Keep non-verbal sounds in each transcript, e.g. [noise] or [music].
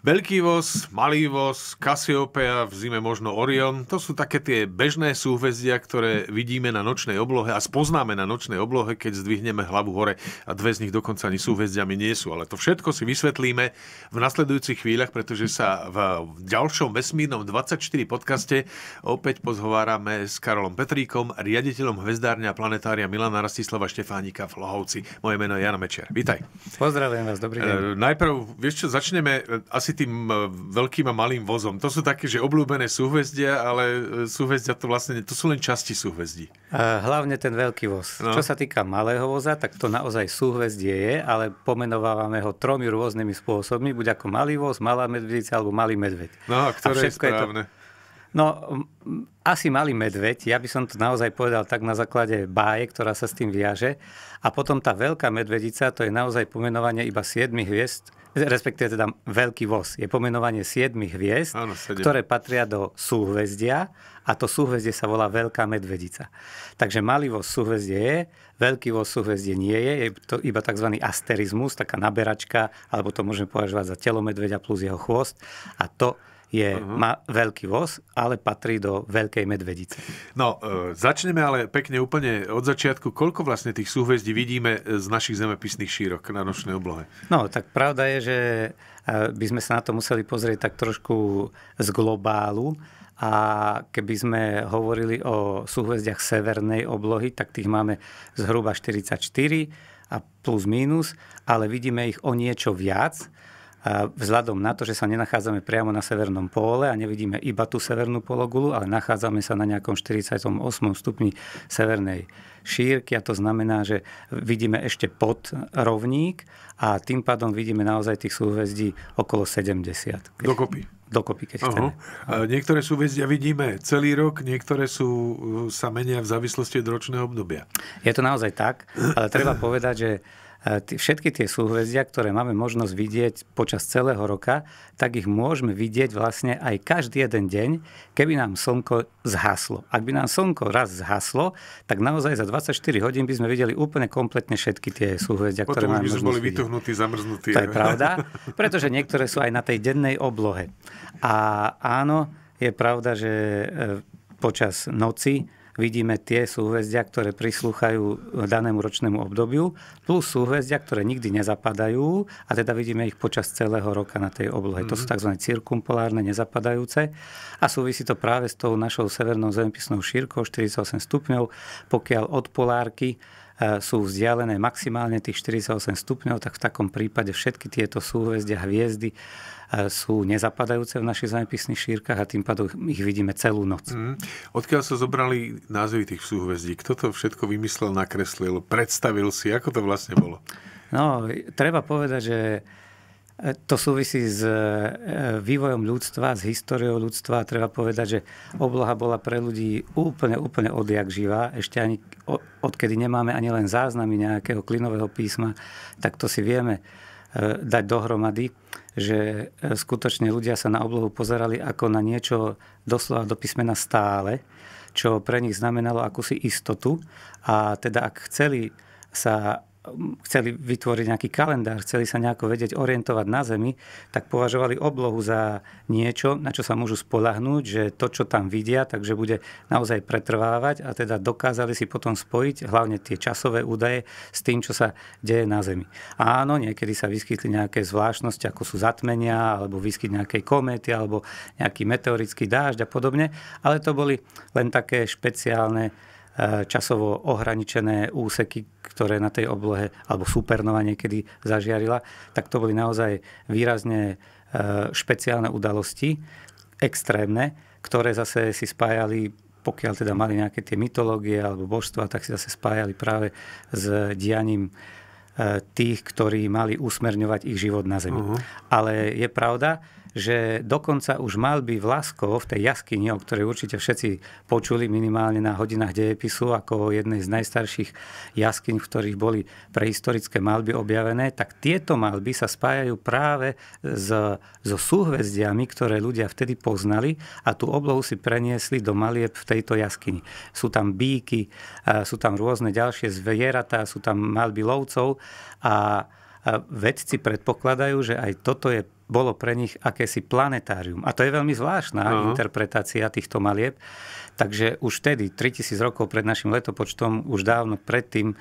Veľký voz, malý voz, Cassiopeia, v zime možno Orion, to sú také tie bežné súhvezdia, ktoré vidíme na nočnej oblohe a spoznáme na nočnej oblohe, keď zdvihneme hlavu hore a dve z nich dokonca ani súhvezdiami nie sú. Ale to všetko si vysvetlíme v nasledujúcich chvíľach, pretože sa v ďalšom vesmírnom 24 podcaste opäť pozhovárame s Karolom Petríkom, riaditeľom hvezdárňa planetária Milana Rastislava Štefánika v Lohovci. Moje meno je Jan Mečer. Vítaj. Pozdravujem vás, dobrý deň. E, najprv, vieš čo, začneme asi asi tým e, veľkým a malým vozom. To sú také, že obľúbené súhvezdia, ale e, súhvezdia to vlastne, to sú len časti súhvezdí. E, hlavne ten veľký voz. No. Čo sa týka malého voza, tak to naozaj súhvezdie je, ale pomenovávame ho tromi rôznymi spôsobmi, buď ako malý voz, malá medvedica alebo malý medveď. No, ktoré a je správne? Je to, No, asi malý medveď, ja by som to naozaj povedal tak na základe báje, ktorá sa s tým viaže. A potom tá veľká medvedica, to je naozaj pomenovanie iba 7 hviezd, respektíve teda veľký voz, je pomenovanie siedmých hviezd, Áno, ktoré patria do súhvezdia a to súhvezdie sa volá Veľká medvedica. Takže malý voz súhvezdie je, veľký voz súhvezdie nie je, je to iba tzv. asterizmus, taká naberačka, alebo to môžeme považovať za telo medvedia plus jeho chvost a to je, uh-huh. má veľký voz, ale patrí do Veľkej medvedice. No, e, začneme ale pekne úplne od začiatku. Koľko vlastne tých súhvezdí vidíme e, z našich zemepisných šírok na nočnej oblohe? No, tak pravda je, že e, by sme sa na to museli pozrieť tak trošku z globálu. A keby sme hovorili o súhvezdiach severnej oblohy, tak tých máme zhruba 44 a plus minus, ale vidíme ich o niečo viac vzhľadom na to, že sa nenachádzame priamo na severnom pole a nevidíme iba tú severnú pologulu, ale nachádzame sa na nejakom 48. stupni severnej šírky a to znamená, že vidíme ešte pod rovník a tým pádom vidíme naozaj tých súhvezdí okolo 70. Keď... Dokopy. Dokopy, keď chceme. Niektoré súhvezdia vidíme celý rok, niektoré sú, sa menia v závislosti od ročného obdobia. Je to naozaj tak, ale treba [clears throat] povedať, že E, všetky tie súhvezdia, ktoré máme možnosť vidieť počas celého roka, tak ich môžeme vidieť vlastne aj každý jeden deň, keby nám slnko zhaslo. Ak by nám slnko raz zhaslo, tak naozaj za 24 hodín by sme videli úplne kompletne všetky tie súhvezdia, ktoré máme možnosť boli vytuhnutí, zamrznutí. To je pravda, pretože niektoré sú aj na tej dennej oblohe. A áno, je pravda, že e, počas noci vidíme tie súhvezdia, ktoré prislúchajú danému ročnému obdobiu, plus súhvezdia, ktoré nikdy nezapadajú a teda vidíme ich počas celého roka na tej oblohe. Mm-hmm. To sú mhm. tzv. cirkumpolárne, nezapadajúce a súvisí to práve s tou našou severnou zempisnou šírkou 48 stupňov, pokiaľ od polárky e, sú vzdialené maximálne tých 48 stupňov, tak v takom prípade všetky tieto súhvezdia, hviezdy sú nezapadajúce v našich zemepisných šírkach a tým pádom ich vidíme celú noc. Mm. Odkiaľ sa zobrali názvy tých súhvezdí? Kto to všetko vymyslel, nakreslil, predstavil si? Ako to vlastne bolo? No, treba povedať, že e, to súvisí s e, vývojom ľudstva, s históriou ľudstva. Treba povedať, že obloha bola pre ľudí úplne, úplne odjak živá. Ešte ani odkedy nemáme ani len záznamy nejakého klinového písma, tak to si vieme E, dať dohromady, že e, skutočne ľudia sa na oblohu pozerali ako na niečo doslova do písmena stále, čo pre nich znamenalo akúsi istotu a teda ak chceli sa Um, chceli vytvoriť nejaký kalendár, chceli sa nejako vedieť orientovať na Zemi, tak považovali oblohu za niečo, na čo sa môžu spolahnúť, že to, čo tam vidia, takže bude naozaj pretrvávať a teda dokázali si potom spojiť hlavne tie časové údaje s tým, čo sa deje na Zemi. Áno, niekedy sa vyskytli nejaké zvláštnosti, ako sú zatmenia, alebo vyskyt nejakej kométy, alebo nejaký meteorický dážď a podobne, ale to boli len také špeciálne E, časovo ohraničené úseky, ktoré na tej oblohe, alebo supernova niekedy zažiarila, tak to boli naozaj výrazne e, špeciálne udalosti, extrémne, ktoré zase si spájali pokiaľ teda mali nejaké tie mytológie alebo božstva, tak si zase spájali práve s dianím e, tých, ktorí mali usmerňovať ich život na Zemi. Uh-huh. Ale je pravda, že dokonca už mal by Vlasko v tej jaskyni, o ktorej určite všetci počuli minimálne na hodinách dejepisu, ako o jednej z najstarších jaskyň, v ktorých boli prehistorické malby objavené, tak tieto malby sa spájajú práve s, so súhvezdiami, ktoré ľudia vtedy poznali a tú oblohu si preniesli do malieb v tejto jaskyni. Sú tam bíky, sú tam rôzne ďalšie zvieratá, sú tam malby lovcov a vedci predpokladajú, že aj toto je bolo pre nich akési planetárium. A to je veľmi zvláštna uh-huh. interpretácia týchto malieb. Takže už vtedy, 3000 rokov pred našim letopočtom, už dávno predtým e,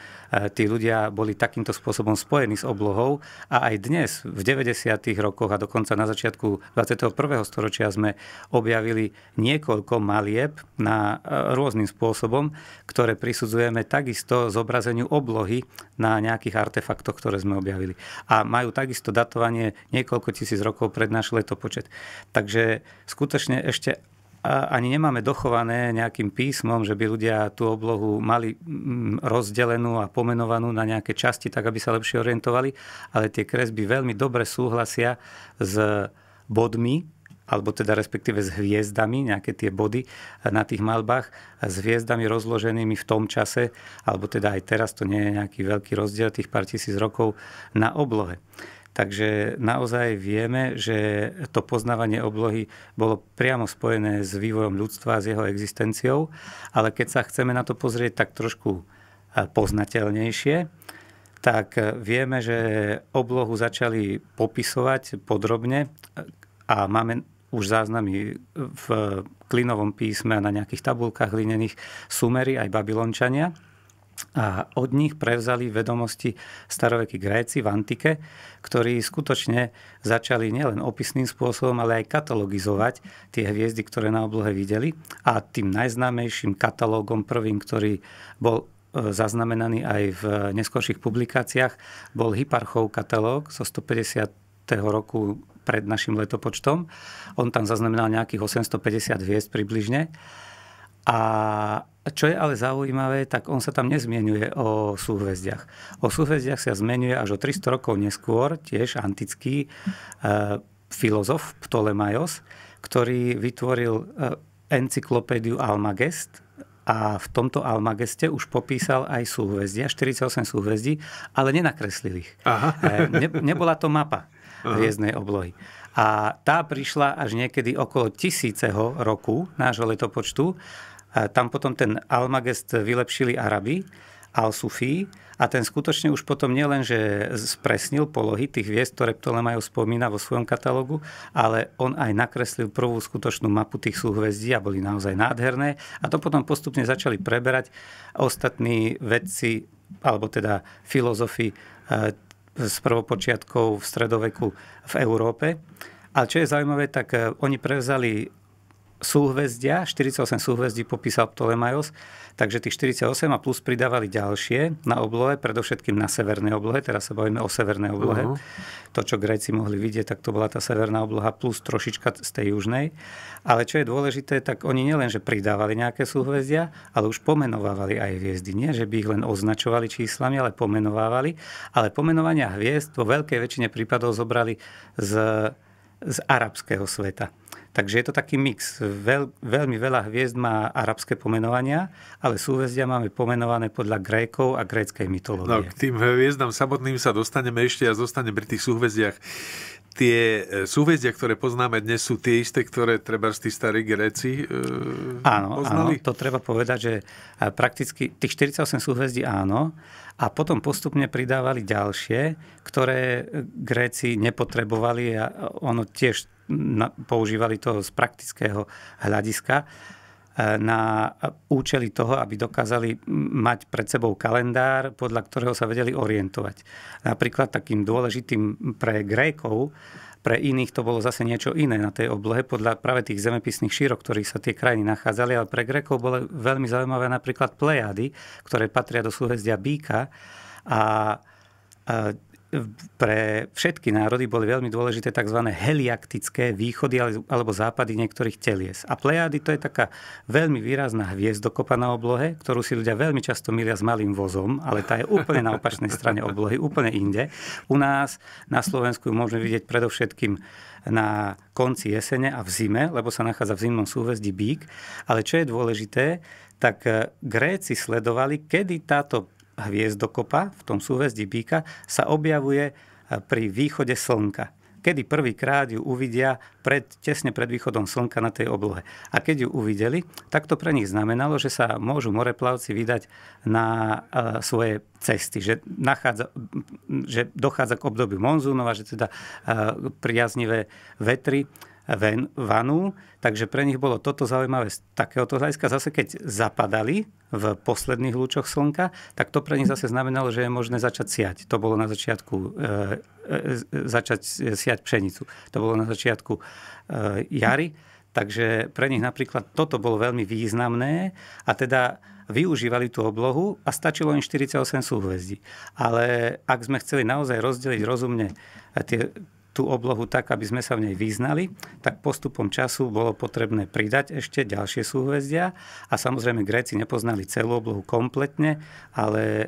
tí ľudia boli takýmto spôsobom spojení s oblohou a aj dnes, v 90. rokoch a dokonca na začiatku 21. storočia sme objavili niekoľko malieb na e, rôznym spôsobom, ktoré prisudzujeme takisto zobrazeniu oblohy na nejakých artefaktoch, ktoré sme objavili. A majú takisto datovanie niekoľko tisíc rokov pred náš letopočet. Takže skutočne ešte ani nemáme dochované nejakým písmom, že by ľudia tú oblohu mali mm, rozdelenú a pomenovanú na nejaké časti, tak aby sa lepšie orientovali, ale tie kresby veľmi dobre súhlasia s bodmi, alebo teda respektíve s hviezdami, nejaké tie body na tých malbách, s hviezdami rozloženými v tom čase, alebo teda aj teraz, to nie je nejaký veľký rozdiel tých pár tisíc rokov na oblohe. Takže naozaj vieme, že to poznávanie oblohy bolo priamo spojené s vývojom ľudstva, s jeho existenciou, ale keď sa chceme na to pozrieť tak trošku eh, poznateľnejšie, tak eh, vieme, že oblohu začali popisovať podrobne eh, a máme už záznamy v klinovom písme a na nejakých tabulkách hlinených sumery aj babylončania a od nich prevzali vedomosti starovekí Gréci v antike, ktorí skutočne začali nielen opisným spôsobom, ale aj katalogizovať tie hviezdy, ktoré na oblohe videli. A tým najznámejším katalógom prvým, ktorý bol e, zaznamenaný aj v neskorších publikáciách, bol Hyparchov katalóg zo 150 roku pred našim letopočtom. On tam zaznamenal nejakých 850 hviezd približne. A čo je ale zaujímavé, tak on sa tam nezmienuje o súhvezdiach. O súhvezdiach sa zmenuje až o 300 rokov neskôr, tiež antický e, filozof Ptolemajos, ktorý vytvoril e, encyklopédiu Almagest, a v tomto Almageste už popísal aj súhvezdia, 48 súhvezdí, ale nenakreslil ich. Aha. E, ne, nebola to mapa hviezdnej oblohy. A tá prišla až niekedy okolo tisíceho roku nášho letopočtu E, tam potom ten Almagest vylepšili Arabi, Al-Sufí, a ten skutočne už potom nielen, že spresnil polohy tých hviezd, ktoré Ptolemajov spomína vo svojom katalógu, ale on aj nakreslil prvú skutočnú mapu tých súhvezdí a boli naozaj nádherné. A to potom postupne začali preberať ostatní vedci, alebo teda filozofi e, z prvopočiatkov v stredoveku v Európe. A čo je zaujímavé, tak e, oni prevzali súhvezdia, 48 súhvezdí popísal Ptolemajos, takže tých 48 a plus pridávali ďalšie na oblohe, predovšetkým na severnej oblohe, teraz sa bavíme o severnej oblohe. Uh-huh. To, čo Gréci mohli vidieť, tak to bola tá severná obloha plus trošička z tej južnej. Ale čo je dôležité, tak oni nielen, že pridávali nejaké súhvezdia, ale už pomenovávali aj hviezdy. Nie, že by ich len označovali číslami, ale pomenovávali. Ale pomenovania hviezd vo veľkej väčšine prípadov zobrali z, z arabského sveta. Takže je to taký mix. Veľ, veľmi veľa hviezd má arabské pomenovania, ale súvezdia máme pomenované podľa Grékov a gréckej mytológie. No, k tým hviezdam samotným sa dostaneme ešte a zostaneme pri tých súhvezdiach tie e, súvezdia, ktoré poznáme dnes, sú tie isté, ktoré treba z tí starí Gréci e, áno, poznali? Áno, to treba povedať, že e, prakticky tých 48 súhvezdí áno, a potom postupne pridávali ďalšie, ktoré e, Gréci nepotrebovali a ono tiež používali to z praktického hľadiska e, na účely toho, aby dokázali mať pred sebou kalendár, podľa ktorého sa vedeli orientovať. Napríklad takým dôležitým pre Grékov, pre iných to bolo zase niečo iné na tej oblohe, podľa práve tých zemepisných šírok, ktorých sa tie krajiny nachádzali, ale pre Grékov boli veľmi zaujímavé napríklad Plejády, ktoré patria do súhvezdia Bíka a e, pre všetky národy boli veľmi dôležité tzv. heliaktické východy alebo západy niektorých telies. A Plejády to je taká veľmi výrazná hviezdokopa na oblohe, ktorú si ľudia veľmi často milia s malým vozom, ale tá je úplne na opačnej strane oblohy, úplne inde. U nás na Slovensku ju môžeme vidieť predovšetkým na konci jesene a v zime, lebo sa nachádza v zimnom súvezdí Bík. Ale čo je dôležité, tak eh, Gréci sledovali, kedy táto hviezdokopa, v tom súvezdí býka, sa objavuje e, pri východe slnka kedy prvýkrát ju uvidia pred, tesne pred východom slnka na tej oblohe. A keď ju uvideli, tak to pre nich znamenalo, že sa môžu moreplavci vydať na e, svoje cesty, že, nachádza, že dochádza k obdobiu monzúnov a že teda e, priaznivé vetry ven, vanu, takže pre nich bolo toto zaujímavé z takéhoto hľadiska. Zase keď zapadali v posledných lúčoch slnka, tak to pre nich zase znamenalo, že je možné začať siať. To bolo na začiatku e, e, e začať siať pšenicu. To bolo na začiatku e, jary. Takže pre nich napríklad toto bolo veľmi významné a teda využívali tú oblohu a stačilo im 48 súhvezdí. Ale ak sme chceli naozaj rozdeliť rozumne e, tie tú oblohu tak, aby sme sa v nej vyznali, tak postupom času bolo potrebné pridať ešte ďalšie súhvezdia a samozrejme Gréci nepoznali celú oblohu kompletne, ale e,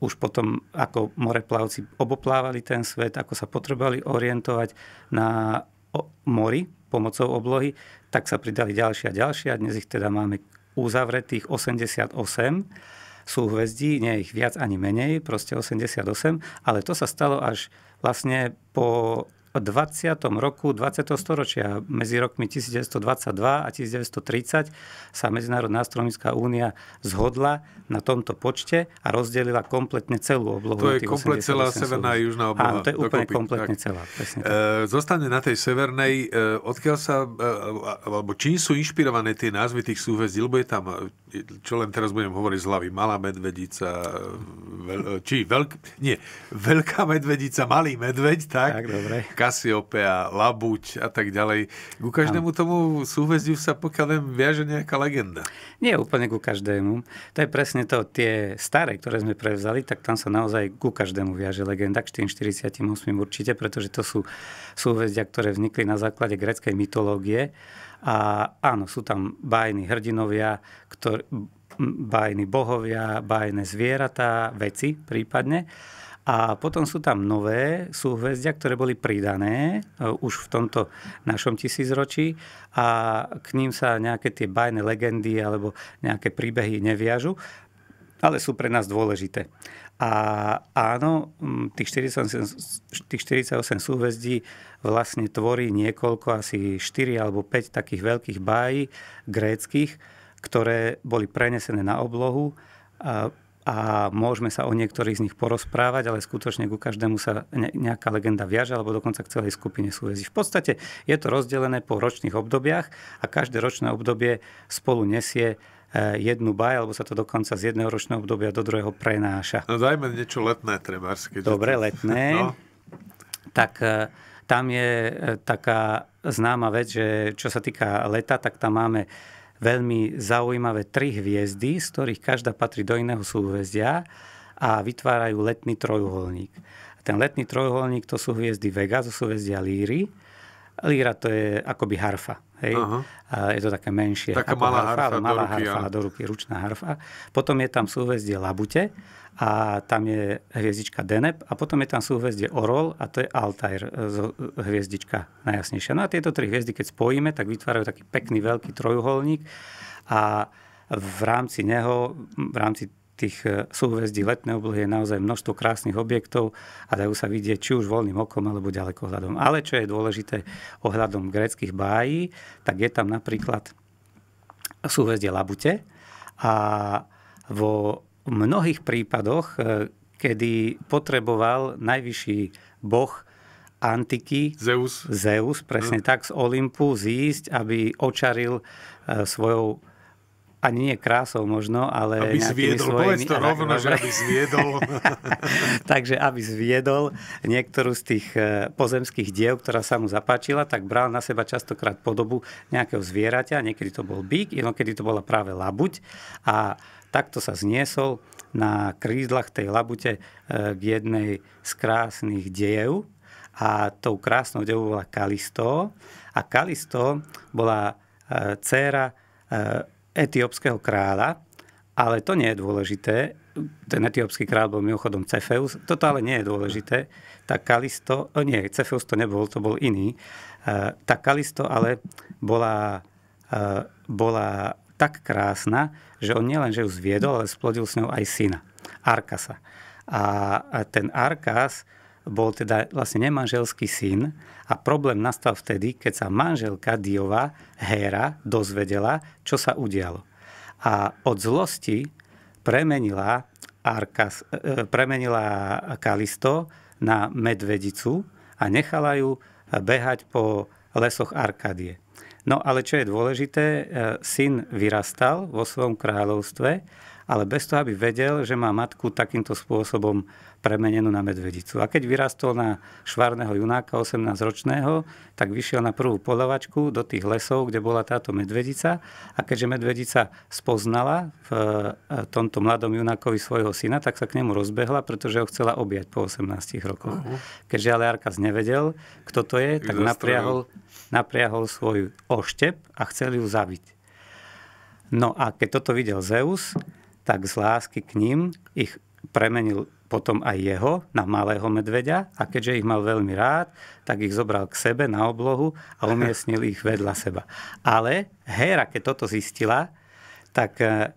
už potom, ako moreplavci oboplávali ten svet, ako sa potrebovali orientovať na mori pomocou oblohy, tak sa pridali ďalšie a ďalšie a Dnes ich teda máme uzavretých 88 súhvezdí, nie je ich viac ani menej, proste 88, ale to sa stalo až vlastne po 20. roku 20. storočia medzi rokmi 1922 a 1930 sa Medzinárodná astronomická únia zhodla na tomto počte a rozdelila kompletne celú oblohu. To je komplet celá severná a južná obloha. Áno, to je úplne dokopy. kompletne tak. celá. Presne tak. E, zostane na tej severnej, e, odkiaľ sa, e, alebo čím sú inšpirované tie názvy tých súhvezdí, lebo je tam, e, čo len teraz budem hovoriť z hlavy, malá medvedica, veľ, e, či veľk, nie, veľká medvedica, malý medveď, tak? Tak, dobre Kasiopea, Labuť a tak ďalej. Ku každému tomu súhvezdiu sa pokiaľ viem viaže nejaká legenda. Nie úplne ku každému. To je presne to. Tie staré, ktoré sme prevzali, tak tam sa naozaj ku každému viaže legenda. K 48 určite, pretože to sú súhvezdia, ktoré vznikli na základe greckej mytológie. A áno, sú tam bájni hrdinovia, ktor- bájni bohovia, bájne zvieratá, veci prípadne. A potom sú tam nové súhvezdia, ktoré boli pridané e, už v tomto našom tisícročí a k ním sa nejaké tie bajné legendy alebo nejaké príbehy neviažu, ale sú pre nás dôležité. A áno, tých 48, tých 48 súhvezdí vlastne tvorí niekoľko, asi 4 alebo 5 takých veľkých bají gréckých, ktoré boli prenesené na oblohu a a môžeme sa o niektorých z nich porozprávať, ale skutočne ku každému sa nejaká legenda viaže alebo dokonca k celej skupine súvezí. V podstate je to rozdelené po ročných obdobiach a každé ročné obdobie spolu nesie e, jednu baj, alebo sa to dokonca z jedného ročného obdobia do druhého prenáša. No dajme niečo letné, trebárske. Dobre, letné. [laughs] No. Tak e, tam je e, taká známa vec, že čo sa týka leta, tak tam máme veľmi zaujímavé tri hviezdy, z ktorých každá patrí do iného súhvezdia a vytvárajú letný trojuholník. A ten letný trojuholník to sú hviezdy Vega zo súhvezdia Líry, Líra to je akoby harfa. Hej? Aha. A je to také menšie. Taká malá harfa, harfa, malá do ruky, harfa ja. do ruky, ručná harfa. Potom je tam súhvezdie labute a tam je hviezdička Deneb a potom je tam súhvezdie Orol a to je Altair, e, e, hviezdička najjasnejšia. No a tieto tri hviezdy, keď spojíme, tak vytvárajú taký pekný veľký trojuholník a v rámci neho, v rámci tých e, súhvezdí letné oblohy je naozaj množstvo krásnych objektov a dajú sa vidieť či už voľným okom alebo ďalekohľadom. Ale čo je dôležité ohľadom gréckých bájí, tak je tam napríklad súhvezdie Labute a vo mnohých prípadoch, e, kedy potreboval najvyšší boh antiky, Zeus, Zeus presne mm. tak, z Olympu zísť, aby očaril e, svojou ani nie krásou možno, ale... Aby zviedol, svojimi... povedz to rovno, že aby zviedol. [laughs] Takže aby zviedol niektorú z tých e, pozemských diev, ktorá sa mu zapáčila, tak bral na seba častokrát podobu nejakého zvieraťa, niekedy to bol bík, inokedy to bola práve labuť a takto sa zniesol na krídlach tej labute e, k jednej z krásnych diev a tou krásnou devou bola Kalisto a Kalisto bola e, dcéra etiópskeho kráľa, ale to nie je dôležité. Ten etiópsky kráľ bol mimochodom Cefeus. Toto ale nie je dôležité. Tak Kalisto, nie, Cefeus to nebol, to bol iný. E, tak Kalisto ale bola, e, bola tak krásna, že on nielen, že ju zviedol, ale splodil s ňou aj syna, Arkasa. A ten Arkas bol teda vlastne nemanželský syn a problém nastal vtedy, keď sa manželka Diova, Héra, dozvedela, čo sa udialo. A od zlosti premenila, Arkas, e, e, premenila Kalisto na medvedicu a nechala ju e, behať po lesoch Arkadie. No ale čo je dôležité, syn vyrastal vo svojom kráľovstve ale bez toho, aby vedel, že má matku takýmto spôsobom premenenú na medvedicu. A keď vyrastol na švárneho junáka 18-ročného, tak vyšiel na prvú polovačku do tých lesov, kde bola táto medvedica. A keďže medvedica spoznala v e, tomto mladom junákovi svojho syna, tak sa k nemu rozbehla, pretože ho chcela objať po 18 rokoch. Uh-huh. Keďže ale Arkas nevedel, kto to je, tak napriahol, napriahol svoj oštep a chcel ju zabiť. No a keď toto videl Zeus, tak z lásky k ním ich premenil potom aj jeho na malého medveďa a keďže ich mal veľmi rád, tak ich zobral k sebe na oblohu a umiestnil ich vedľa seba. Ale Hera, keď toto zistila, tak e,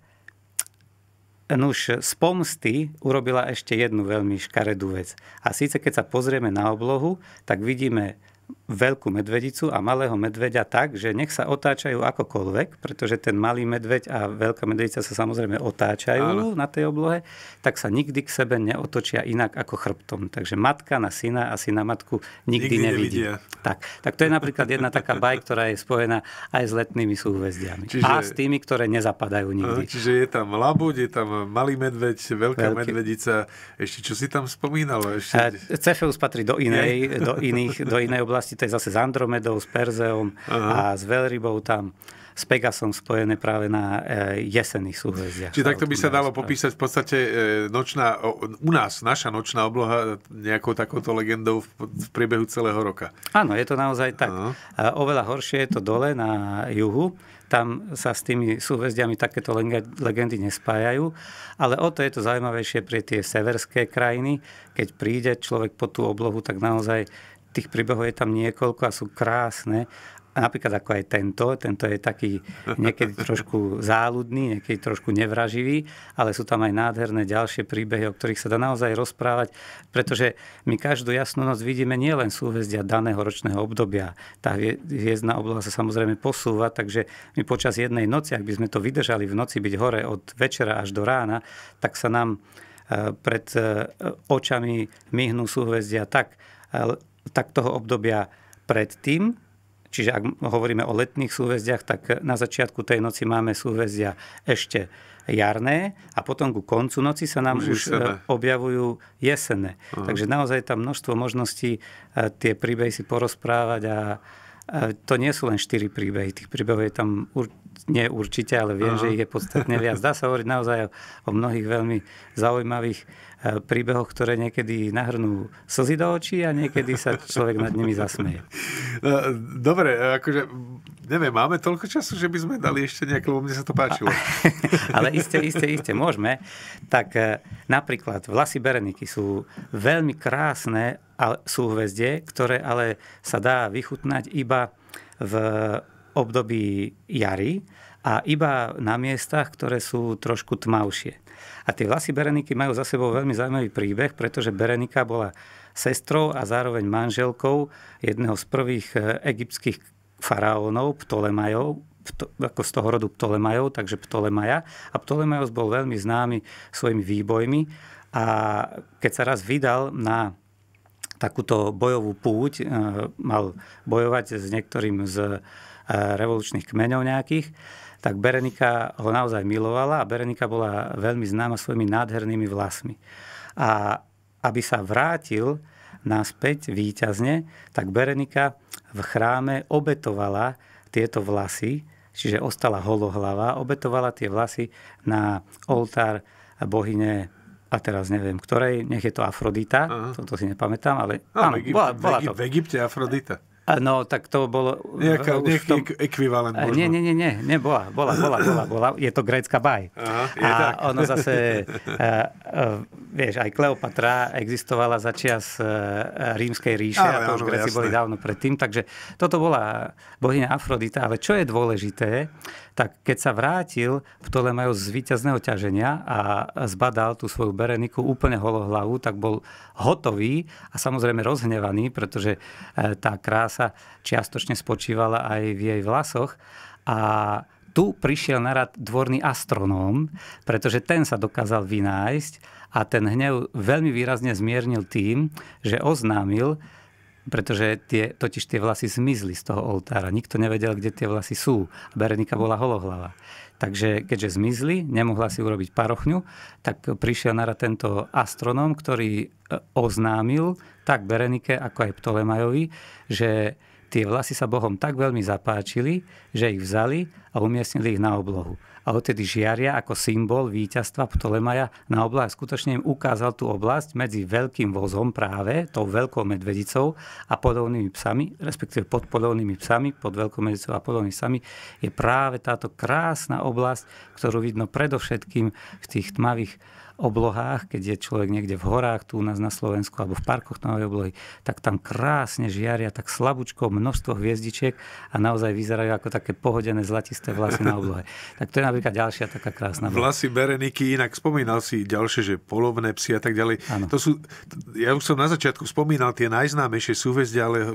Nuž z pomsty urobila ešte jednu veľmi škaredú vec. A síce keď sa pozrieme na oblohu, tak vidíme veľkú medvedicu a malého medveďa tak, že nech sa otáčajú akokoľvek, pretože ten malý medveď a veľká medvedica sa samozrejme otáčajú Áno. na tej oblohe, tak sa nikdy k sebe neotočia inak ako chrbtom. Takže matka na syna a syna na matku nikdy, nikdy nevidí. Tak. tak to je napríklad jedna taká baj, ktorá je spojená aj s letnými súhvezdiami. Čiže... A s tými, ktoré nezapadajú nikdy. Čiže je tam labuť, je tam malý medveď, veľká Veľký. medvedica. Ešte čo si tam spomínal? Ešte... Cefeus patrí do inej, do iných, do inej oblasti oblasti, to je zase s Andromedou, s Perzeom Aha. a s veľrybou tam s Pegasom spojené práve na eh, jesenných súhvezdiach. Čiže takto by sa dalo popísať v podstate eh, nočná, u nás, naša nočná obloha nejakou takouto legendou v priebehu celého roka. Áno, je to naozaj tak. Aha. Oveľa horšie je to dole na juhu, tam sa s tými súhvezdiami takéto legendy nespájajú, ale o to je to zaujímavejšie pre tie severské krajiny. Keď príde človek po tú oblohu, tak naozaj tých príbehov je tam niekoľko a sú krásne. A napríklad ako aj tento, tento je taký niekedy [laughs] trošku záľudný, niekedy trošku nevraživý, ale sú tam aj nádherné ďalšie príbehy, o ktorých sa dá naozaj rozprávať, pretože my každú jasnú noc vidíme nielen súhvezdia daného ročného obdobia. Tá hviezdna obloha sa samozrejme posúva, takže my počas jednej noci, ak by sme to vydržali v noci byť hore od večera až do rána, tak sa nám eh, pred eh, očami myhnú súhvezdia tak eh, tak toho obdobia predtým, Čiže ak hovoríme o letných súvezdiach, tak na začiatku tej noci máme súvezdia ešte jarné a potom ku koncu noci sa nám už, už eh, objavujú jesenné. Takže naozaj tam množstvo možností eh, tie príbehy si porozprávať a eh, to nie sú len štyri príbehy, tých príbehov je tam ur, nie určite, ale viem, Aha. že ich je podstatne viac. Dá sa hovoriť naozaj o mnohých veľmi zaujímavých E, príbehoch, ktoré niekedy nahrnú slzy do očí a niekedy sa človek nad nimi zasmeje. No, dobre, e, akože neviem, máme toľko času, že by sme dali ešte nejaké, lebo mne sa to páčilo. [laughs] Ale iste, iste, iste, môžeme. Tak e, napríklad vlasy bereniky sú veľmi krásne súhvezdie, ktoré ale sa dá vychutnať iba v období jary a iba na miestach, ktoré sú trošku tmavšie. A tie vlasy Bereniky majú za sebou veľmi zaujímavý príbeh, pretože Berenika bola sestrou a zároveň manželkou jedného z prvých e, egyptských faraónov, Ptolemajov, Pto, ako z toho rodu Ptolemajov, takže Ptolemaja. A Ptolemajos bol veľmi známy svojimi výbojmi a keď sa raz vydal na takúto bojovú púť, e, mal bojovať s niektorým z e, revolučných kmeňov nejakých, tak Berenika ho naozaj milovala a Berenika bola veľmi známa svojimi nádhernými vlasmi. A aby sa vrátil naspäť výťazne, tak Berenika v chráme obetovala tieto vlasy, čiže ostala holohlava, obetovala tie vlasy na oltár bohyne a teraz neviem ktorej, nech je to Afrodita, Aha. toto si nepamätám, ale no, áno, v Egypte, bola, bola to. V Egypte Afrodita. No, tak to bolo... Nejaká, nejaký tom... ekvivalent možno. Nie, nie, nie, nie, nie bola, bola, bola, bola, bola. Je to grécka baj. Aha, je a tak. ono zase, e, e, vieš, aj Kleopatra existovala začias e, rímskej ríše ale, a to už Gréci boli dávno predtým, takže toto bola bohyňa Afrodita, ale čo je dôležité, tak keď sa vrátil majú z víťazného ťaženia a zbadal tú svoju bereniku úplne holohlavú, tak bol hotový a samozrejme rozhnevaný, pretože tá krás krása čiastočne spočívala aj v jej vlasoch. A tu prišiel na rad dvorný astronóm, pretože ten sa dokázal vynájsť a ten hnev veľmi výrazne zmiernil tým, že oznámil, pretože tie, totiž tie vlasy zmizli z toho oltára. Nikto nevedel, kde tie vlasy sú. Berenika bola holohlava. Takže keďže zmizli, nemohla si urobiť parochňu, tak prišiel na rad tento astronóm, ktorý e, oznámil tak Berenike, ako aj Ptolemajovi, že tie vlasy sa Bohom tak veľmi zapáčili, že ich vzali a umiestnili ich na oblohu a odtedy žiaria ako symbol víťazstva Ptolemaja na oblasť. Skutočne im ukázal tú oblasť medzi veľkým vozom práve, tou veľkou medvedicou a podobnými psami, respektíve pod podobnými psami, pod veľkou medvedicou a podobnými psami, je práve táto krásna oblasť, ktorú vidno predovšetkým v tých tmavých oblohách, keď je človek niekde v horách, tu u nás na Slovensku, alebo v parkoch na oblohy, tak tam krásne žiaria, tak slabúčko, množstvo hviezdičiek a naozaj vyzerajú ako také pohodené zlatisté vlasy na oblohe. [laughs] Tak to je napríklad ďalšia taká krásna Vlasy bereniky, inak spomínal si ďalšie, že polovné psy a tak ďalej. Ano. To sú, ja už som na začiatku spomínal tie najznámejšie súvezdia, ale e,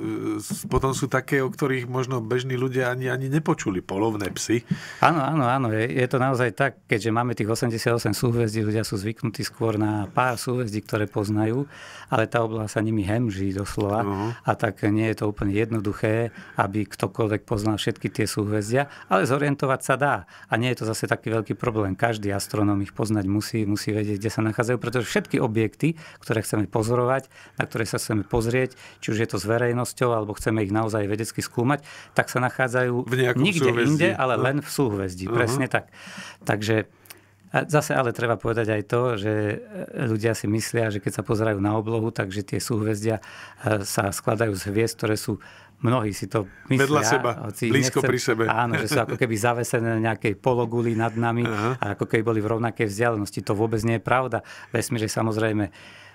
potom sú také, o ktorých možno bežní ľudia ani, ani nepočuli. Polovné psy. Áno, áno, áno. Je, je to naozaj tak, keďže máme tých 88 súhvezdí, ľudia sú zvyknutí zvyknutí skôr na pár súvezdí, ktoré poznajú, ale tá oblasť sa nimi hemží doslova uh-huh. a tak nie je to úplne jednoduché, aby ktokoľvek poznal všetky tie súhvezdia, ale zorientovať sa dá. A nie je to zase taký veľký problém. Každý astronóm ich poznať musí, musí vedieť, kde sa nachádzajú, pretože všetky objekty, ktoré chceme pozorovať, na ktoré sa chceme pozrieť, či už je to s verejnosťou, alebo chceme ich naozaj vedecky skúmať, tak sa nachádzajú v nikde súhvezdí. inde, ale uh-huh. len v súhvezdí. Uh-huh. Presne tak. Takže a zase ale treba povedať aj to, že e, ľudia si myslia, že keď sa pozerajú na oblohu, takže tie súhvezdia e, sa skladajú z hviezd, ktoré sú mnohí si to myslia. Vedľa seba, hoci blízko nechcem, pri sebe. Áno, že sú ako keby zavesené na nejakej pologuli nad nami uh-huh. a ako keby boli v rovnakej vzdialenosti. To vôbec nie je pravda. Vesmír je samozrejme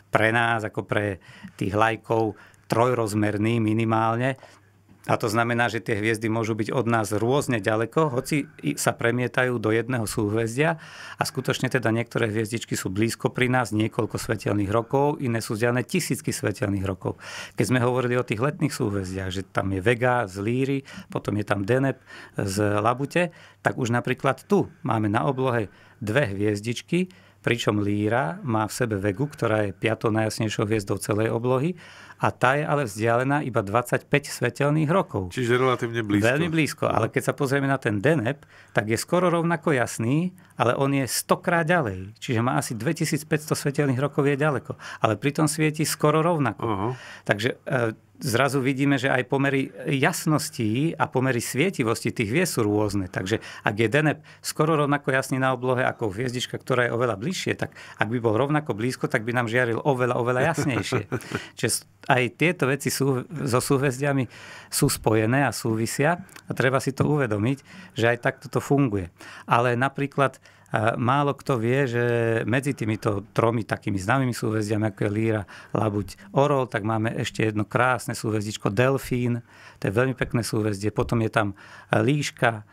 pre nás, ako pre tých lajkov, trojrozmerný minimálne, a to znamená, že tie hviezdy môžu byť od nás rôzne ďaleko, hoci sa premietajú do jedného súhvezdia a skutočne teda niektoré hviezdičky sú blízko pri nás niekoľko svetelných rokov, iné sú vzdialené tisícky svetelných rokov. Keď sme hovorili o tých letných súhvezdiach, že tam je Vega z Líry, potom je tam Deneb z Labute, tak už napríklad tu máme na oblohe dve hviezdičky, pričom Líra má v sebe Vegu, ktorá je piatou najjasnejšou hviezdou celej oblohy a tá je ale vzdialená iba 25 svetelných rokov. Čiže relatívne blízko. Veľmi blízko, no. ale keď sa pozrieme na ten Deneb, tak je skoro rovnako jasný, ale on je 100 krát ďalej. Čiže má asi 2500 svetelných rokov je ďaleko, ale pritom svieti skoro rovnako. Uh-huh. Takže e, zrazu vidíme, že aj pomery jasností a pomery svietivosti tých hviezd sú rôzne. Takže ak je Deneb skoro rovnako jasný na oblohe ako hviezdička, ktorá je oveľa bližšie, tak ak by bol rovnako blízko, tak by nám žiaril oveľa, oveľa jasnejšie. [laughs] Čiže aj tieto veci sú, so súhvezdiami sú spojené a súvisia a treba si to uvedomiť, že aj takto to funguje. Ale napríklad Málo kto vie, že medzi týmito tromi takými známymi súvezdiami, ako je líra, labuť, orol, tak máme ešte jedno krásne súvezdičko delfín, to je veľmi pekné súvezdie. Potom je tam líška,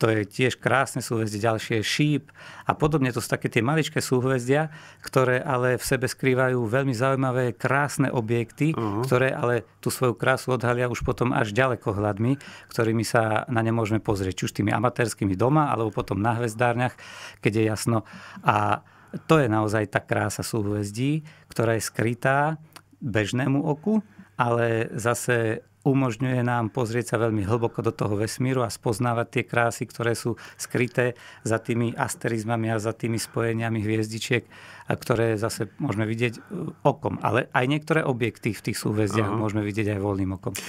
to je tiež krásne súhvezdie, ďalšie je šíp a podobne. To sú také tie maličké súhvezdia, ktoré ale v sebe skrývajú veľmi zaujímavé, krásne objekty, uh-huh. ktoré ale tú svoju krásu odhalia už potom až ďaleko hľadmi, ktorými sa na ne môžeme pozrieť. Či už tými amatérskými doma, alebo potom na hvezdárniach, keď je jasno. A to je naozaj tá krása súhvezdí, ktorá je skrytá bežnému oku, ale zase umožňuje nám pozrieť sa veľmi hlboko do toho vesmíru a spoznávať tie krásy, ktoré sú skryté za tými asterizmami a za tými spojeniami hviezdičiek, a ktoré zase môžeme vidieť e, okom. Ale aj niektoré objekty v tých súvezdiach uh-huh. môžeme vidieť aj voľným okom. E,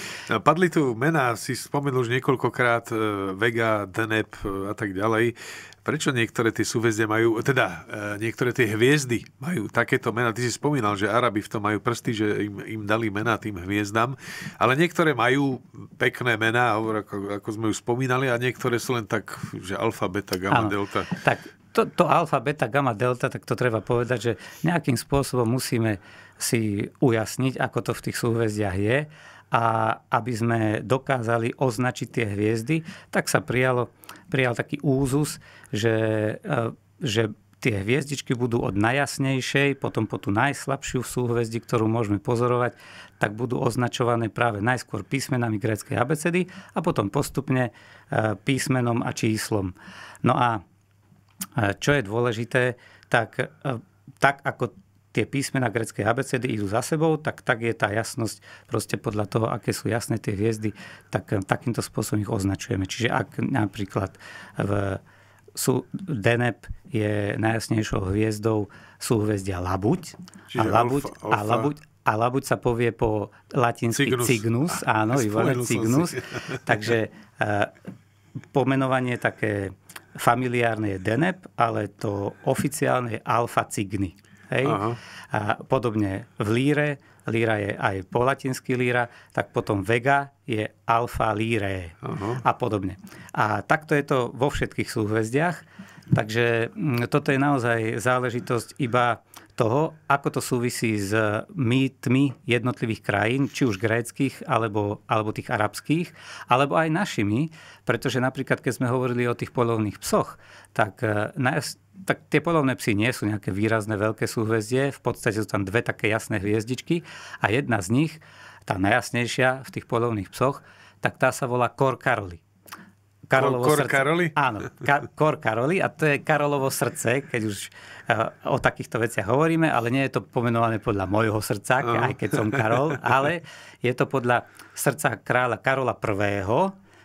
padli tu mená, si spomenul už niekoľkokrát e, Vega, Deneb a tak ďalej. Prečo niektoré tie súvezde majú, teda e, niektoré tie hviezdy majú takéto mená? Ty si spomínal, že Arabi v tom majú prsty, že im, im dali mená tým hviezdam, ale niektoré majú pekné mená, ako, ako sme ju spomínali, a niektoré sú len tak, že alfa, beta, gamma, ano. delta. Tak to, to alfa, beta, gamma, delta, tak to treba povedať, že nejakým spôsobom musíme si ujasniť, ako to v tých súvezdiach je a aby sme dokázali označiť tie hviezdy, tak sa prijalo, prijal taký úzus, že, e, že tie hviezdičky budú od najjasnejšej, potom po tú najslabšiu súhvezdi, ktorú môžeme pozorovať, tak budú označované práve najskôr písmenami gréckej abecedy a potom postupne e, písmenom a číslom. No a e, čo je dôležité, tak, tak ako tie písmena grecké ABCD idú za sebou, tak tak je tá jasnosť proste podľa toho, aké sú jasné tie hviezdy, tak eh, takýmto spôsobom ich označujeme. Čiže ak napríklad eh, v sú, Deneb je najjasnejšou hviezdou súhvezdia Labuť. Čiže a Labuť, alfa, alfa. A Labuť a labuť sa povie po latinsky cygnus, cygnus áno, Ivane cignus. [laughs] Takže uh, pomenovanie také familiárne je deneb, ale to oficiálne je alfa Cygni. Hej? Aha. A podobne v líre, líra je aj po latinsky líra, tak potom vega je alfa líre a podobne. A takto je to vo všetkých súhvezdiach. Takže mm, toto je naozaj záležitosť iba toho, ako to súvisí s mýtmi jednotlivých krajín, či už gréckých, alebo, alebo tých arabských, alebo aj našimi, pretože napríklad, keď sme hovorili o tých polovných psoch, tak eh, tak tie polovné psy nie sú nejaké výrazné veľké súhvezdie. V podstate sú tam dve také jasné hviezdičky a jedna z nich, tá najjasnejšia v tých polovných psoch, tak tá sa volá Kor Karoli. Karolovo Kor, srdce. Karoli? Áno, ka, Kor Karoli a to je Karolovo srdce, keď už uh, o takýchto veciach hovoríme, ale nie je to pomenované podľa môjho srdca, uh. aj keď som Karol, ale je to podľa srdca kráľa Karola I.,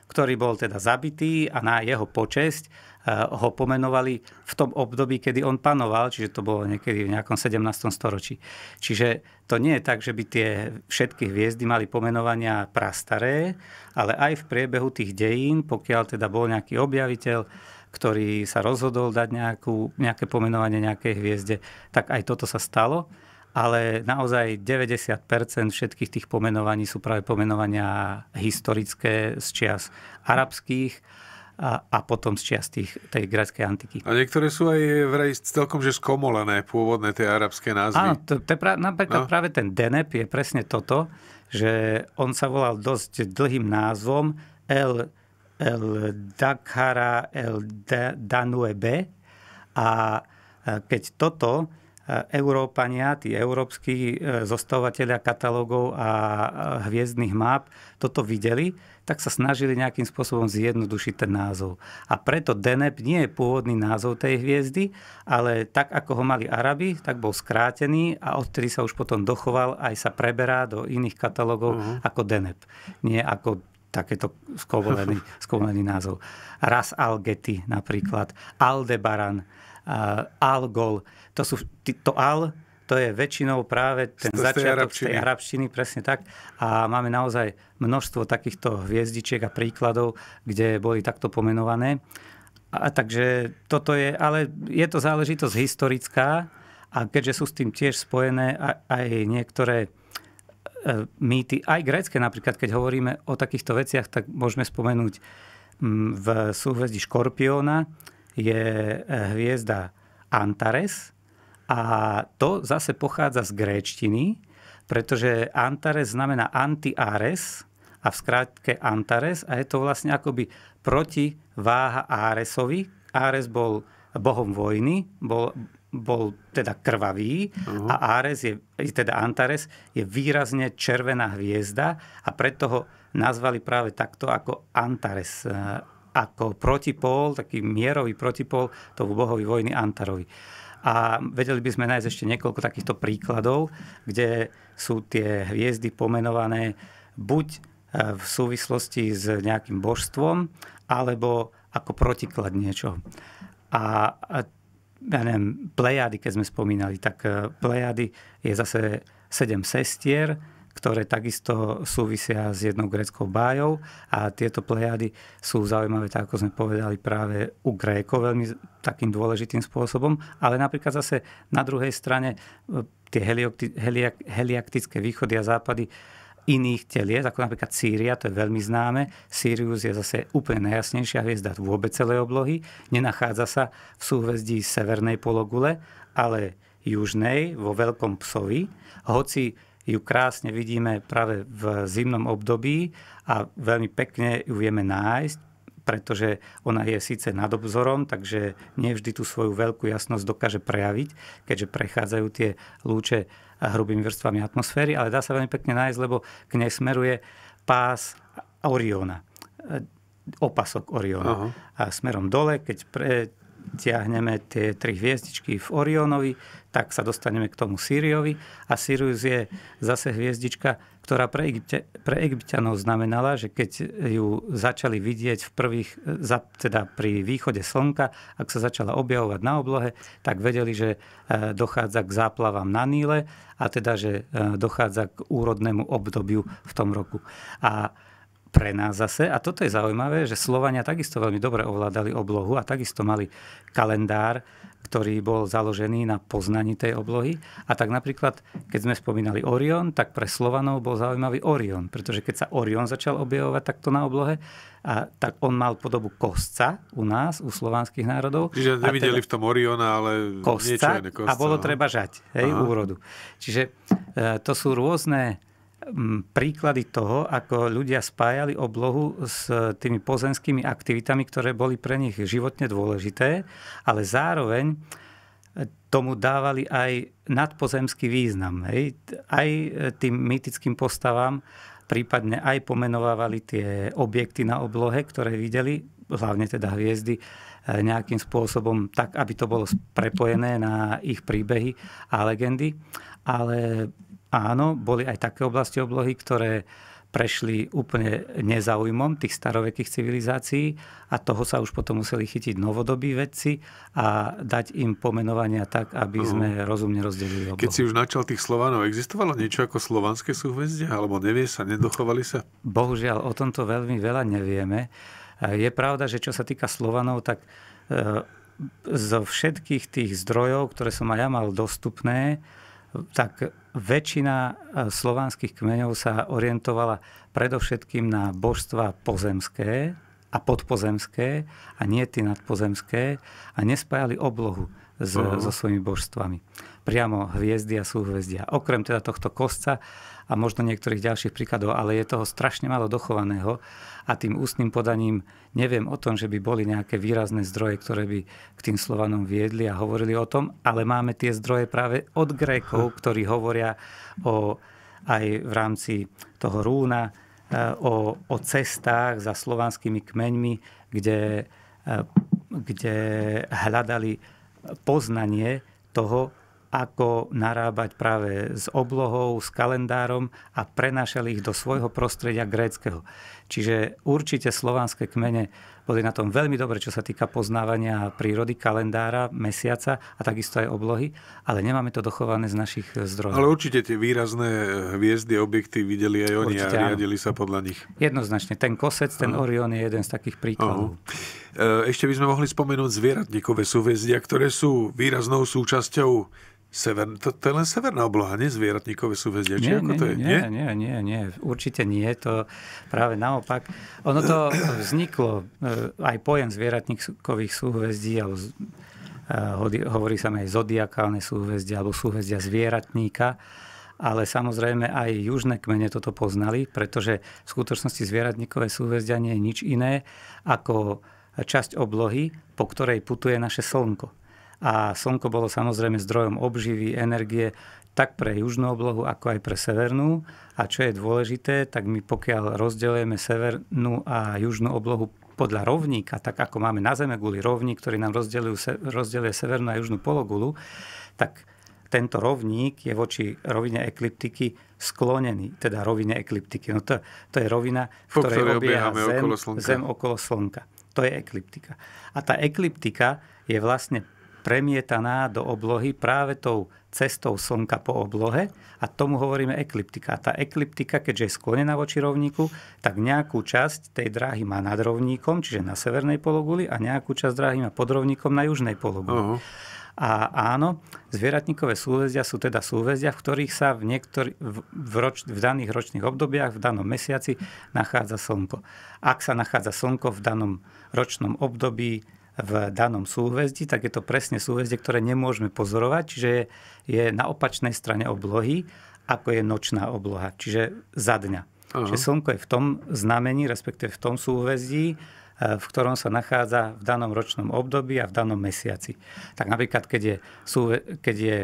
ktorý bol teda zabitý a na jeho počesť ho pomenovali v tom období, kedy on panoval, čiže to bolo niekedy v nejakom 17. storočí. Čiže to nie je tak, že by tie všetky hviezdy mali pomenovania prastaré, ale aj v priebehu tých dejín, pokiaľ teda bol nejaký objaviteľ, ktorý sa rozhodol dať nejakú, nejaké pomenovanie nejakej hviezde, tak aj toto sa stalo. Ale naozaj 90% všetkých tých pomenovaní sú práve pomenovania historické z čias arabských a, a potom z čiast tých, tej gréckej antiky. A niektoré sú aj vraj celkom že skomolené pôvodné tie arabské názvy. Áno, to, to je pra, napríklad no. práve ten Deneb je presne toto, že on sa volal dosť dlhým názvom El, El Dakara El Danuebe a keď toto e, Európania, tí európsky e, zostavovateľia katalógov a hviezdnych map toto videli, tak sa snažili nejakým spôsobom zjednodušiť ten názov. A preto Deneb nie je pôvodný názov tej hviezdy, ale tak, ako ho mali Arabi, tak bol skrátený a odtedy sa už potom dochoval, aj sa preberá do iných katalógov uh-huh. ako Deneb. Nie ako takéto skovolený, [laughs] skovolený názov. Ras Algety napríklad, Aldebaran, Algol. To sú, to Al to je väčšinou práve ten z začiatok z tej arabštiny, presne tak. A máme naozaj množstvo takýchto hviezdičiek a príkladov, kde boli takto pomenované. A takže toto je, ale je to záležitosť historická a keďže sú s tým tiež spojené aj niektoré e, mýty, aj grécké napríklad, keď hovoríme o takýchto veciach, tak môžeme spomenúť mm, v súhvezdi Škorpióna je e, hviezda Antares, a to zase pochádza z gréčtiny, pretože Antares znamená anti-Ares a v skrátke Antares a je to vlastne akoby proti váha Áresovi. Ares bol bohom vojny, bol, bol teda krvavý uh-huh. a ares je, teda Antares je výrazne červená hviezda a preto ho nazvali práve takto ako Antares e, ako protipol, taký mierový protipol tomu bohovi vojny Antarovi. A vedeli by sme nájsť ešte niekoľko takýchto príkladov, kde sú tie hviezdy pomenované buď e, v súvislosti s nejakým božstvom, alebo ako protiklad niečo. A, a ja neviem, plejady, keď sme spomínali, tak e, plejady je zase sedem sestier, ktoré takisto súvisia s jednou gréckou bájou a tieto plejady sú zaujímavé, tak ako sme povedali, práve u Grékov veľmi takým dôležitým spôsobom, ale napríklad zase na druhej strane e, tie heliokti, heliak, heliaktické východy a západy iných telies, ako napríklad Síria to je veľmi známe. Sirius je zase úplne najjasnejšia hviezda vôbec celej oblohy. Nenachádza sa v súhvezdí severnej pologule, ale južnej, vo Veľkom psovi. Hoci ju krásne vidíme práve v zimnom období a veľmi pekne ju vieme nájsť, pretože ona je síce nad obzorom, takže nevždy tú svoju veľkú jasnosť dokáže prejaviť, keďže prechádzajú tie lúče hrubými vrstvami atmosféry, ale dá sa veľmi pekne nájsť, lebo k nej smeruje pás Oriona e, opasok Oriona. Aha. A smerom dole, keď pre, tiahneme tie tri hviezdičky v Orionovi, tak sa dostaneme k tomu Síriovi. A Sirius je zase hviezdička, ktorá pre, Egypte, pre Egyptianov znamenala, že keď ju začali vidieť v prvých, teda pri východe slnka, ak sa začala objavovať na oblohe, tak vedeli, že e, dochádza k záplavám na Níle a teda, že e, dochádza k úrodnému obdobiu v tom roku. A pre nás zase, a toto je zaujímavé, že Slovania takisto veľmi dobre ovládali oblohu a takisto mali kalendár, ktorý bol založený na poznaní tej oblohy. A tak napríklad, keď sme spomínali Orion, tak pre Slovanov bol zaujímavý Orion, pretože keď sa Orion začal objavovať takto na oblohe, a tak on mal podobu kosca u nás, u slovanských národov. Čiže nevideli teda v tom Oriona, ale kosca, niečo iné. Kosca, a bolo treba žať hej, Aha. úrodu. Čiže e, to sú rôzne príklady toho, ako ľudia spájali oblohu s e, tými pozemskými aktivitami, ktoré boli pre nich životne dôležité, ale zároveň e, tomu dávali aj nadpozemský význam. Hej? Aj e, tým mýtickým postavám, prípadne aj pomenovávali tie objekty na oblohe, ktoré videli, hlavne teda hviezdy, nejakým spôsobom tak, aby to bolo prepojené na ich príbehy a legendy. Ale Áno, boli aj také oblasti oblohy, ktoré prešli úplne nezaujímom tých starovekých civilizácií a toho sa už potom museli chytiť novodobí vedci a dať im pomenovania tak, aby mhm. sme uh-huh. rozumne rozdelili oblohu. Keď si už načal tých Slovanov, existovalo niečo ako slovanské súhvezdie? Alebo nevie sa, nedochovali sa? Bohužiaľ, o tomto veľmi veľa nevieme. Je pravda, že čo sa týka Slovanov, tak e, zo všetkých tých zdrojov, ktoré som aj ja mal dostupné, tak väčšina e, slovanských kmeňov sa orientovala predovšetkým na božstva pozemské a podpozemské a nie tie nadpozemské a nespájali oblohu s, uh-huh. so svojimi božstvami. Priamo hviezdy a súhvezdia. Okrem teda tohto kostca a možno niektorých ďalších príkladov, ale je toho strašne malo dochovaného a tým ústnym podaním Neviem o tom, že by boli nejaké výrazné zdroje, ktoré by k tým Slovanom viedli a hovorili o tom, ale máme tie zdroje práve od Grékov, [laughs] ktorí hovoria o, aj v rámci toho Rúna e, o, o cestách za slovanskými kmeňmi, kde, e, kde hľadali poznanie toho, ako narábať práve s oblohou, s kalendárom a prenášali ich do svojho prostredia gréckého. Čiže určite slovanské kmene boli na tom veľmi dobre, čo sa týka poznávania prírody, kalendára, mesiaca a takisto aj oblohy, ale nemáme to dochované z našich zdrojov. Ale určite tie výrazné hviezdy, objekty videli aj oni určite, a riadili áno. sa podľa nich. Jednoznačne. Ten kosec, ten uh Orion je jeden z takých príkladov. uh Ešte by sme mohli spomenúť zvieratníkové súvezdia, ktoré sú výraznou súčasťou Sever, to, to je len severná obloha, nie zvieratníkové sú či nie, ako nie, to je? Nie, nie, nie, nie, určite nie, to práve naopak. Ono to [clears throat] vzniklo, eh, aj pojem zvieratníkových súhvezdí, alebo eh, hovorí sa aj zodiakálne súhvezdia alebo súhvezdia zvieratníka, ale samozrejme aj južné kmene toto poznali, pretože v skutočnosti zvieratníkové súhvezdia nie je nič iné ako časť oblohy, po ktorej putuje naše slnko a slnko bolo samozrejme zdrojom obživy, energie tak pre južnú oblohu, ako aj pre severnú. A čo je dôležité, tak my pokiaľ rozdelujeme severnú a južnú oblohu podľa rovníka, tak ako máme na guli rovník, ktorý nám rozdeluje severnú a južnú pologulu, tak tento rovník je voči rovine ekliptiky sklonený, teda rovine ekliptiky. No to, to je rovina, v ktorej, ktorej obieha zem okolo, slnka. zem okolo Slnka. To je ekliptika. A tá ekliptika je vlastne premietaná do oblohy práve tou cestou Slnka po oblohe a tomu hovoríme ekliptika. A tá ekliptika, keďže je sklonená voči rovníku, tak nejakú časť tej dráhy má nad rovníkom, čiže na severnej pologuli a nejakú časť dráhy má pod rovníkom na južnej pologuli. Uh-huh. A áno, zvieratníkové súvezdia sú teda súvezdia, v ktorých sa v, niektorý, v, roč, v daných ročných obdobiach, v danom mesiaci nachádza slnko. Ak sa nachádza slnko v danom ročnom období v danom súhvezdi, tak je to presne súhvezdie, ktoré nemôžeme pozorovať, čiže je na opačnej strane oblohy, ako je nočná obloha, čiže za dňa. Čiže Slnko je v tom znamení, respektíve v tom súhvezdí, e, v ktorom sa nachádza v danom ročnom období a v danom mesiaci. Tak napríklad, keď je, keď je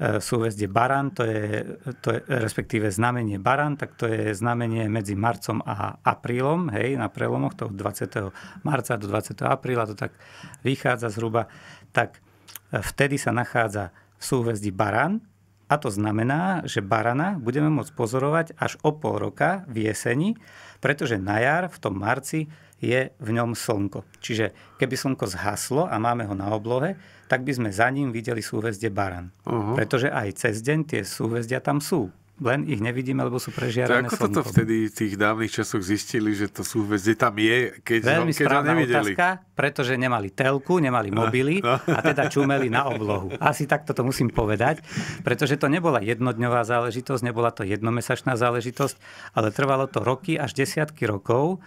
Eh, súvezde Baran, to je, to je, respektíve znamenie Baran, tak to je znamenie medzi marcom a aprílom, hej, na prelomoch od 20. marca do 20. apríla, to tak vychádza zhruba, tak eh, vtedy sa nachádza v súhvezdí Baran, a to znamená, že barana budeme môcť pozorovať až o pol roka v jeseni, pretože na jar v tom marci je v ňom slnko. Čiže keby slnko zhaslo a máme ho na oblohe, tak by sme za ním videli súhvezdie Baran. Uh-huh. Pretože aj cez deň tie súhvezdia tam sú. Len ich nevidíme, lebo sú prežiarené to ako slnkom. toto vtedy v tých dávnych časoch zistili, že to súhvezdie tam je, keď Veľmi ho, keď ho nevideli? otázka, pretože nemali telku, nemali no, mobily no, no. a teda čumeli na oblohu. Asi takto to musím povedať, pretože to nebola jednodňová záležitosť, nebola to jednomesačná záležitosť, ale trvalo to roky až desiatky rokov,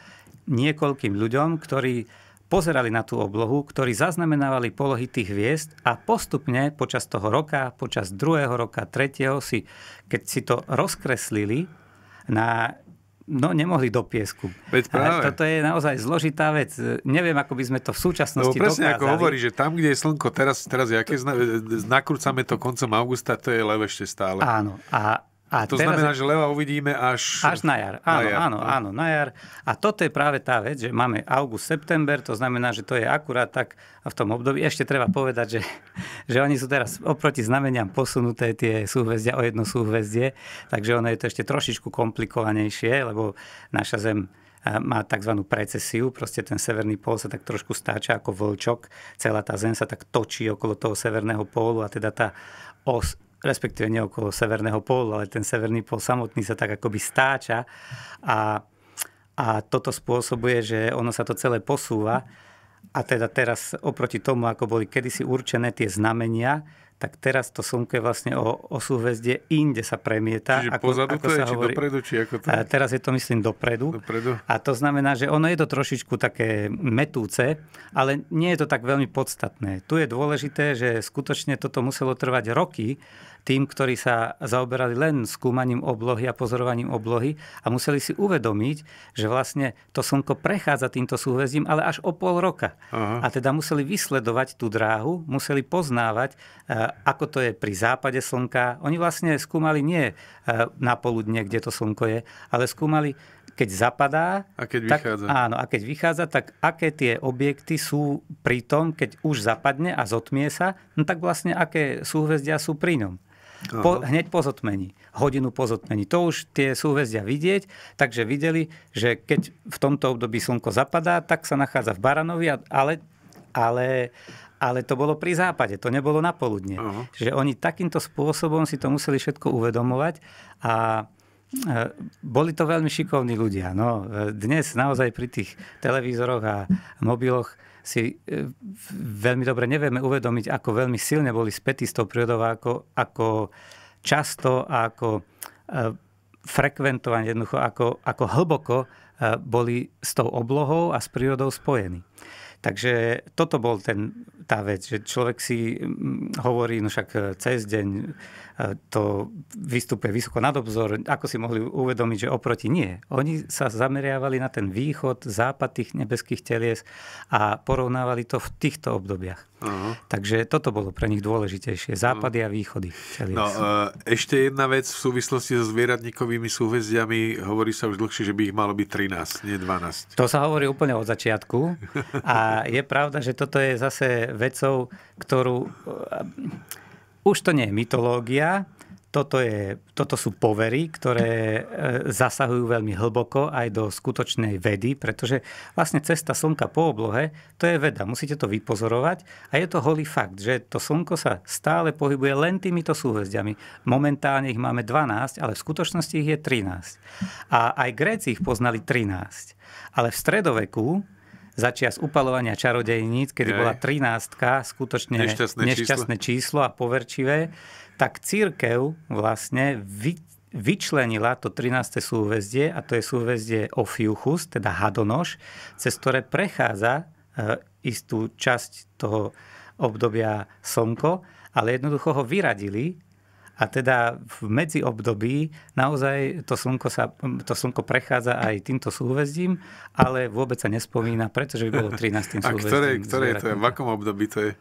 niekoľkým ľuďom, ktorí pozerali na tú oblohu, ktorí zaznamenávali polohy tých hviezd a postupne počas toho roka, počas druhého roka, tretieho si, keď si to rozkreslili, na, no nemohli do piesku. Veď práve. A toto je naozaj zložitá vec. Neviem, ako by sme to v súčasnosti no, presne dokázali. ako hovorí, že tam, kde je slnko, teraz, teraz je, e, e, nakrúcame to koncom augusta, to je lev ešte stále. Áno. A a to teraz, znamená, že leva uvidíme až... Až na jar. Áno, na jar. áno, áno, na jar. A toto je práve tá vec, že máme august, september, to znamená, že to je akurát tak a v tom období. Ešte treba povedať, že, [laughs] že oni sú teraz oproti znameniam posunuté tie súhvezdia o jedno súhvezdie, takže ono je to ešte trošičku komplikovanejšie, lebo naša Zem eh, má tzv. precesiu, proste ten severný pól sa tak trošku stáča ako vlčok, celá tá Zem sa tak točí okolo toho severného pólu a teda tá os respektíve nie okolo severného pólu, ale ten severný pól samotný sa tak akoby stáča a, a toto spôsobuje, že ono sa to celé posúva a teda teraz oproti tomu, ako boli kedysi určené tie znamenia, tak teraz to slnko je vlastne o, o súhvezdie, inde sa premieta. Čiže ako, pozadu ako to je, či hovorí. dopredu? Či ako to A teraz je to myslím dopredu. dopredu. A to znamená, že ono je to trošičku také metúce, ale nie je to tak veľmi podstatné. Tu je dôležité, že skutočne toto muselo trvať roky, tým, ktorí sa zaoberali len skúmaním oblohy a pozorovaním oblohy a museli si uvedomiť, že vlastne to Slnko prechádza týmto súhvezdím, ale až o pol roka. Aha. A teda museli vysledovať tú dráhu, museli poznávať, e, ako to je pri západe Slnka. Oni vlastne skúmali nie e, na poludne, kde to Slnko je, ale skúmali keď zapadá, a keď, tak, vychádza. Áno, a keď vychádza, tak aké tie objekty sú pri tom, keď už zapadne a zotmie sa, no tak vlastne aké súhvezdia sú pri ňom. Po, hneď po zotmení. Hodinu po zotmení. To už tie súhvezdia vidieť, takže videli, že keď v tomto období slnko zapadá, tak sa nachádza v Baranovi, ale, ale, ale to bolo pri západe, to nebolo na poludne. Že oni takýmto spôsobom si to museli všetko uvedomovať a e, boli to veľmi šikovní ľudia. No, e, dnes naozaj pri tých televízoroch a mobiloch si e, veľmi dobre nevieme uvedomiť, ako veľmi silne boli spätí s tou prírodou, ako, ako často a ako e, frekventovane, jednoducho ako, ako hlboko e, boli s tou oblohou a s prírodou spojení. Takže toto bol ten, tá vec, že človek si hovorí, no však cez deň to vystupuje vysoko nad obzor, ako si mohli uvedomiť, že oproti nie. Oni sa zameriavali na ten východ, západ tých nebeských telies a porovnávali to v týchto obdobiach. Uh-huh. Takže toto bolo pre nich dôležitejšie. Západy uh-huh. a východy. Telies. No, e, ešte jedna vec v súvislosti so zvieratníkovými súhvezdiami. Hovorí sa už dlhšie, že by ich malo byť 13, nie 12. To sa hovorí úplne od začiatku. A je pravda, že toto je zase vecou, ktorú už to nie je mytológia, toto, je, toto sú povery, ktoré e, zasahujú veľmi hlboko aj do skutočnej vedy, pretože vlastne cesta Slnka po oblohe, to je veda, musíte to vypozorovať a je to holý fakt, že to Slnko sa stále pohybuje len týmito súhvezdiami. Momentálne ich máme 12, ale v skutočnosti ich je 13. A aj Gréci ich poznali 13. Ale v stredoveku začias upalovania čarodejníc, kedy Jej. bola 13 skutočne nešťastné, nešťastné číslo. číslo a poverčivé, tak církev vlastne vy, vyčlenila to 13. súvezdie a to je súvezdie Ofiuchus, teda Hadonoš, cez ktoré prechádza eh, istú časť toho obdobia slnko, ale jednoducho ho vyradili a teda v medziobdobí naozaj to slnko, sa, to slnko prechádza aj týmto súhvezdím, ale vôbec sa nespomína, pretože by bolo 13. súhvezdím. [laughs] A ktoré, ktoré je to? V akom období to je?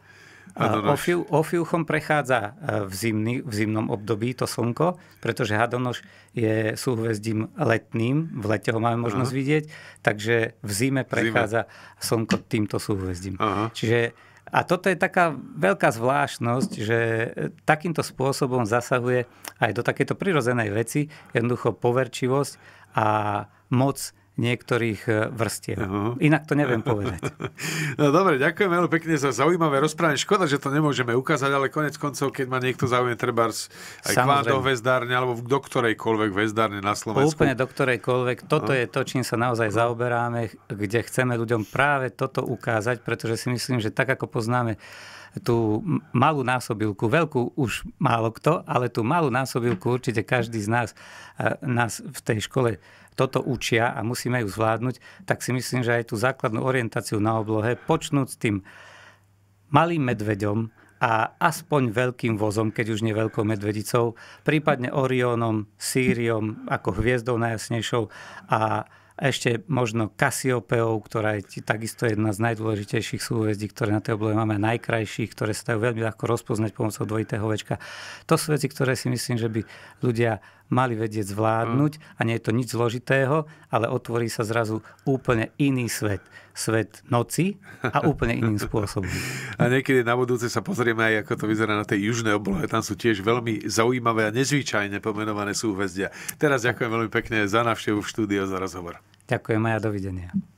Ofiu, ofiuchom prechádza e, v, zimný, v zimnom období to slnko, pretože Hadonoš je súhvezdím letným, v lete ho máme možnosť Aha. vidieť, takže v zime prechádza zime. slnko týmto súhvezdím. Aha. Čiže a toto je taká veľká zvláštnosť, že e, takýmto spôsobom zasahuje aj do takéto prirodzenej veci, jednoducho poverčivosť a moc niektorých e, vrstiev. Uh-huh. Inak to neviem povedať. [laughs] No dobre, ďakujem veľmi pekne za zaujímavé rozprávanie. Škoda, že to nemôžeme ukázať, ale konec koncov, keď ma niekto zaujíma, treba aj k do väzdárne, alebo do ktorejkoľvek väzdárne na Slovensku. Úplne do ktorejkoľvek. Toto uh-huh. je to, čím sa naozaj no. zaoberáme, kde chceme ľuďom práve toto ukázať, pretože si myslím, že tak ako poznáme tú malú násobilku, veľkú už málo kto, ale tú malú násobilku určite každý z nás, e, nás v tej škole toto učia a musíme ju zvládnuť, tak si myslím, že aj tú základnú orientáciu na oblohe počnúť s tým malým medveďom a aspoň veľkým vozom, keď už nie veľkou medvedicou, prípadne Orionom, Sýriom ako hviezdou najjasnejšou a ešte možno Kasiopeou, ktorá je takisto jedna z najdôležitejších súvezdí, ktoré na tej oblohe máme najkrajších, ktoré sa dajú veľmi ľahko rozpoznať pomocou dvojitého večka. To sú veci, ktoré si myslím, že by ľudia mali vedieť zvládnuť mm. a nie je to nič zložitého, ale otvorí sa zrazu úplne iný svet. Svet noci a úplne iným spôsobom. [laughs] A niekedy na budúce sa pozrieme aj, ako to vyzerá na tej južnej oblohe. Tam sú tiež veľmi zaujímavé a nezvyčajne pomenované súhvezdia. Teraz ďakujem veľmi pekne za návštevu v štúdiu za rozhovor. Ďakujem a ja dovidenia.